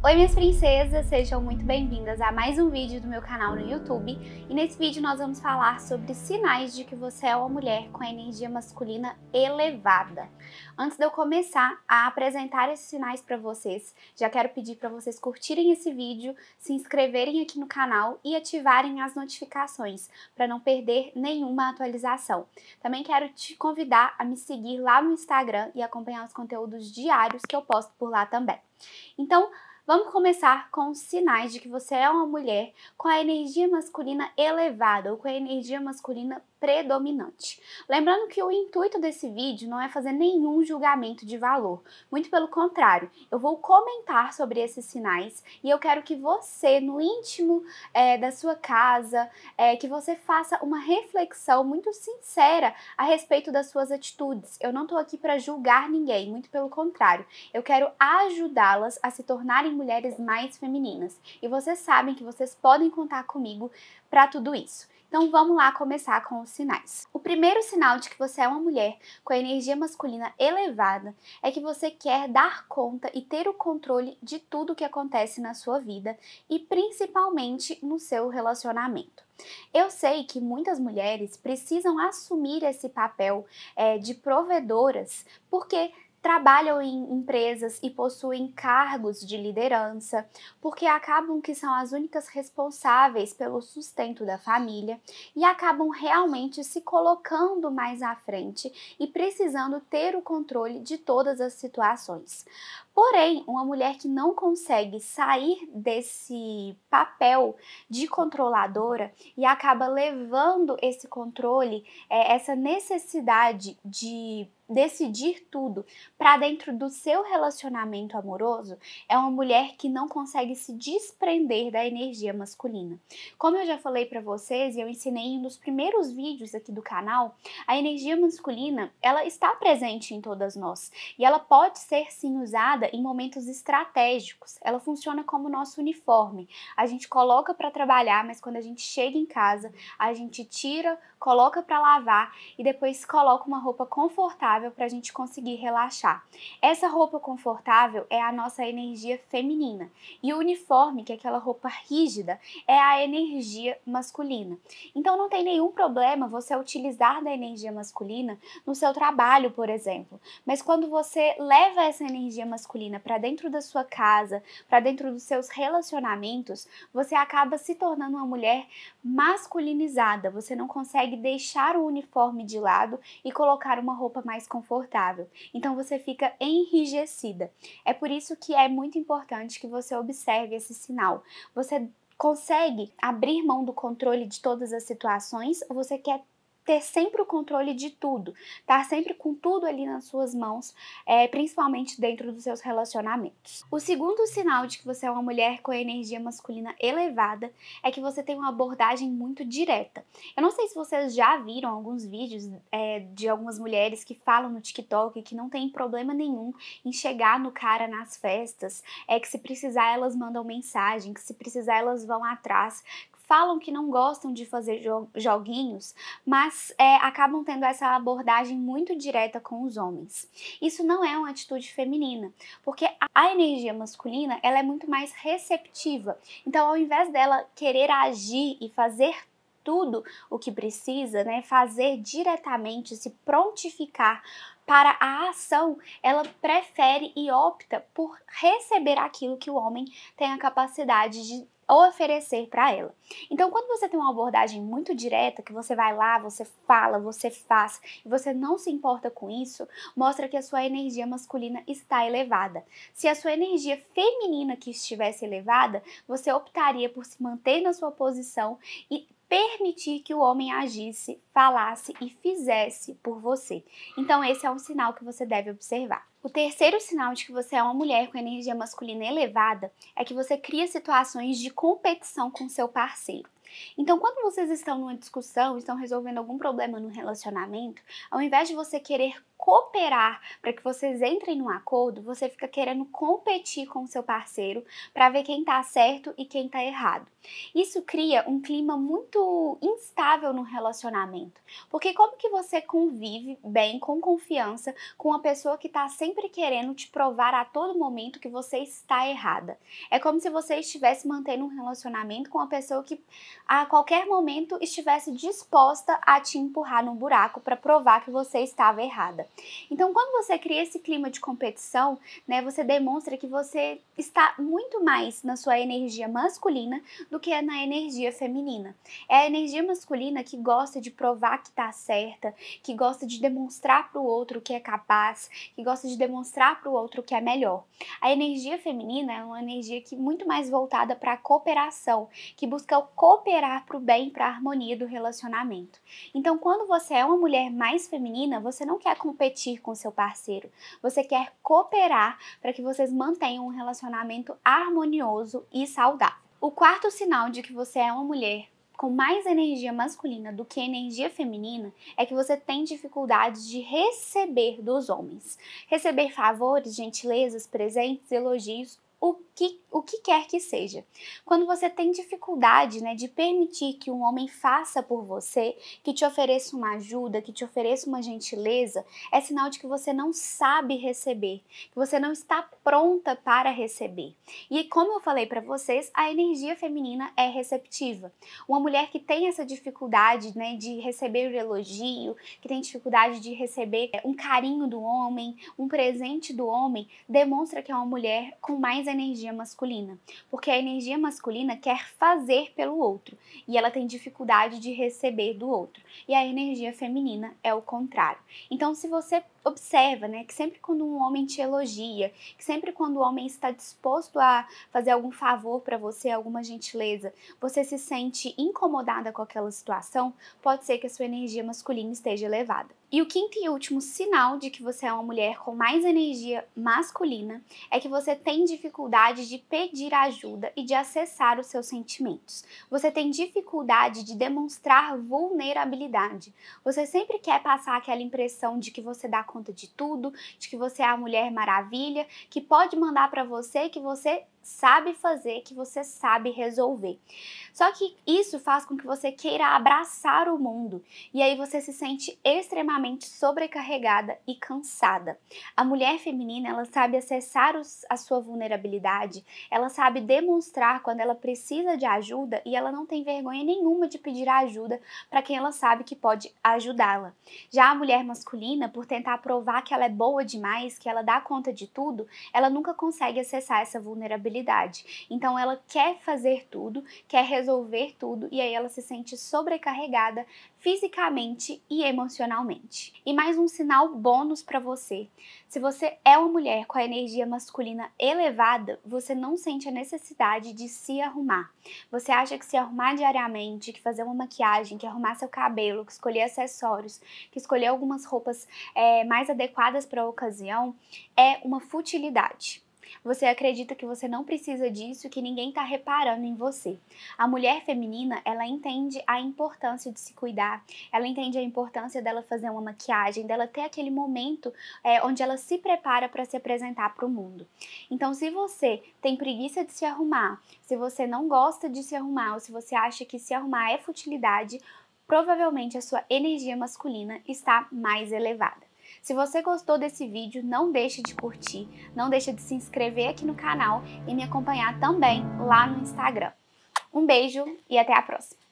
Oi minhas princesas, sejam muito bem-vindas a mais um vídeo do meu canal no YouTube e nesse vídeo nós vamos falar sobre sinais de que você é uma mulher com energia masculina elevada. Antes de eu começar a apresentar esses sinais para vocês, já quero pedir para vocês curtirem esse vídeo, se inscreverem aqui no canal e ativarem as notificações para não perder nenhuma atualização. Também quero te convidar a me seguir lá no Instagram e acompanhar os conteúdos diários que eu posto por lá também. Então, Vamos começar com sinais de que você é uma mulher com a energia masculina elevada ou com a energia masculina predominante. Lembrando que o intuito desse vídeo não é fazer nenhum julgamento de valor, muito pelo contrário, eu vou comentar sobre esses sinais e eu quero que você, no íntimo é, da sua casa, é, que você faça uma reflexão muito sincera a respeito das suas atitudes. Eu não estou aqui para julgar ninguém, muito pelo contrário, eu quero ajudá-las a se tornarem mulheres mais femininas. E vocês sabem que vocês podem contar comigo para tudo isso. Então vamos lá começar com os sinais. O primeiro sinal de que você é uma mulher com a energia masculina elevada é que você quer dar conta e ter o controle de tudo que acontece na sua vida e principalmente no seu relacionamento. Eu sei que muitas mulheres precisam assumir esse papel é, de provedoras porque trabalham em empresas e possuem cargos de liderança, porque acabam que são as únicas responsáveis pelo sustento da família e acabam realmente se colocando mais à frente e precisando ter o controle de todas as situações. Porém, uma mulher que não consegue sair desse papel de controladora e acaba levando esse controle, é, essa necessidade de decidir tudo para dentro do seu relacionamento amoroso é uma mulher que não consegue se desprender da energia masculina. Como eu já falei para vocês e eu ensinei em um dos primeiros vídeos aqui do canal, a energia masculina, ela está presente em todas nós e ela pode ser sim usada em momentos estratégicos. Ela funciona como nosso uniforme. A gente coloca para trabalhar, mas quando a gente chega em casa, a gente tira, coloca para lavar e depois coloca uma roupa confortável para a gente conseguir relaxar. Essa roupa confortável é a nossa energia feminina e o uniforme, que é aquela roupa rígida, é a energia masculina. Então não tem nenhum problema você utilizar da energia masculina no seu trabalho, por exemplo. Mas quando você leva essa energia masculina masculina para dentro da sua casa, para dentro dos seus relacionamentos, você acaba se tornando uma mulher masculinizada. Você não consegue deixar o uniforme de lado e colocar uma roupa mais confortável. Então você fica enrijecida. É por isso que é muito importante que você observe esse sinal. Você consegue abrir mão do controle de todas as situações ou você quer ter sempre o controle de tudo, estar tá? sempre com tudo ali nas suas mãos, é, principalmente dentro dos seus relacionamentos. O segundo sinal de que você é uma mulher com energia masculina elevada é que você tem uma abordagem muito direta. Eu não sei se vocês já viram alguns vídeos é, de algumas mulheres que falam no TikTok que não tem problema nenhum em chegar no cara nas festas, é que se precisar elas mandam mensagem, que se precisar elas vão atrás, falam que não gostam de fazer jo joguinhos, mas é, acabam tendo essa abordagem muito direta com os homens. Isso não é uma atitude feminina, porque a energia masculina ela é muito mais receptiva. Então, ao invés dela querer agir e fazer tudo o que precisa, né, fazer diretamente, se prontificar para a ação, ela prefere e opta por receber aquilo que o homem tem a capacidade de ou oferecer para ela. Então, quando você tem uma abordagem muito direta, que você vai lá, você fala, você faz, e você não se importa com isso, mostra que a sua energia masculina está elevada. Se a sua energia feminina que estivesse elevada, você optaria por se manter na sua posição e permitir que o homem agisse, falasse e fizesse por você. Então, esse é um sinal que você deve observar. O terceiro sinal de que você é uma mulher com energia masculina elevada é que você cria situações de competição com seu parceiro. Então, quando vocês estão numa discussão, estão resolvendo algum problema no relacionamento, ao invés de você querer cooperar para que vocês entrem num acordo, você fica querendo competir com o seu parceiro para ver quem está certo e quem está errado. Isso cria um clima muito instável no relacionamento, porque como que você convive bem, com confiança, com uma pessoa que está sempre querendo te provar a todo momento que você está errada? É como se você estivesse mantendo um relacionamento com uma pessoa que a qualquer momento estivesse disposta a te empurrar no buraco para provar que você estava errada. Então, quando você cria esse clima de competição, né, você demonstra que você está muito mais na sua energia masculina do que na energia feminina. É a energia masculina que gosta de provar que está certa, que gosta de demonstrar para o outro que é capaz, que gosta de demonstrar para o outro que é melhor. A energia feminina é uma energia que muito mais voltada para a cooperação, que busca cooperar para o bem, para a harmonia do relacionamento. Então, quando você é uma mulher mais feminina, você não quer competir com seu parceiro. Você quer cooperar para que vocês mantenham um relacionamento harmonioso e saudável. O quarto sinal de que você é uma mulher com mais energia masculina do que energia feminina é que você tem dificuldades de receber dos homens. Receber favores, gentilezas, presentes, elogios, o que o que quer que seja. Quando você tem dificuldade né, de permitir que um homem faça por você, que te ofereça uma ajuda, que te ofereça uma gentileza, é sinal de que você não sabe receber, que você não está pronta para receber. E como eu falei para vocês, a energia feminina é receptiva. Uma mulher que tem essa dificuldade né, de receber o elogio, que tem dificuldade de receber é, um carinho do homem, um presente do homem, demonstra que é uma mulher com mais energia masculina masculina, porque a energia masculina quer fazer pelo outro e ela tem dificuldade de receber do outro, e a energia feminina é o contrário. Então, se você observa, né, que sempre quando um homem te elogia, que sempre quando o homem está disposto a fazer algum favor para você, alguma gentileza, você se sente incomodada com aquela situação, pode ser que a sua energia masculina esteja elevada. E o quinto e último sinal de que você é uma mulher com mais energia masculina é que você tem dificuldade de pedir ajuda e de acessar os seus sentimentos. Você tem dificuldade de demonstrar vulnerabilidade. Você sempre quer passar aquela impressão de que você dá conta conta de tudo, de que você é a mulher maravilha, que pode mandar para você, que você sabe fazer, que você sabe resolver. Só que isso faz com que você queira abraçar o mundo e aí você se sente extremamente sobrecarregada e cansada. A mulher feminina, ela sabe acessar os, a sua vulnerabilidade, ela sabe demonstrar quando ela precisa de ajuda e ela não tem vergonha nenhuma de pedir ajuda para quem ela sabe que pode ajudá-la. Já a mulher masculina, por tentar provar que ela é boa demais, que ela dá conta de tudo, ela nunca consegue acessar essa vulnerabilidade responsabilidade. Então ela quer fazer tudo, quer resolver tudo e aí ela se sente sobrecarregada fisicamente e emocionalmente. E mais um sinal bônus para você. Se você é uma mulher com a energia masculina elevada, você não sente a necessidade de se arrumar. Você acha que se arrumar diariamente, que fazer uma maquiagem, que arrumar seu cabelo, que escolher acessórios, que escolher algumas roupas é, mais adequadas para a ocasião, é uma futilidade. Você acredita que você não precisa disso, que ninguém está reparando em você. A mulher feminina, ela entende a importância de se cuidar, ela entende a importância dela fazer uma maquiagem, dela ter aquele momento é, onde ela se prepara para se apresentar para o mundo. Então, se você tem preguiça de se arrumar, se você não gosta de se arrumar, ou se você acha que se arrumar é futilidade, provavelmente a sua energia masculina está mais elevada. Se você gostou desse vídeo, não deixe de curtir, não deixe de se inscrever aqui no canal e me acompanhar também lá no Instagram. Um beijo e até a próxima!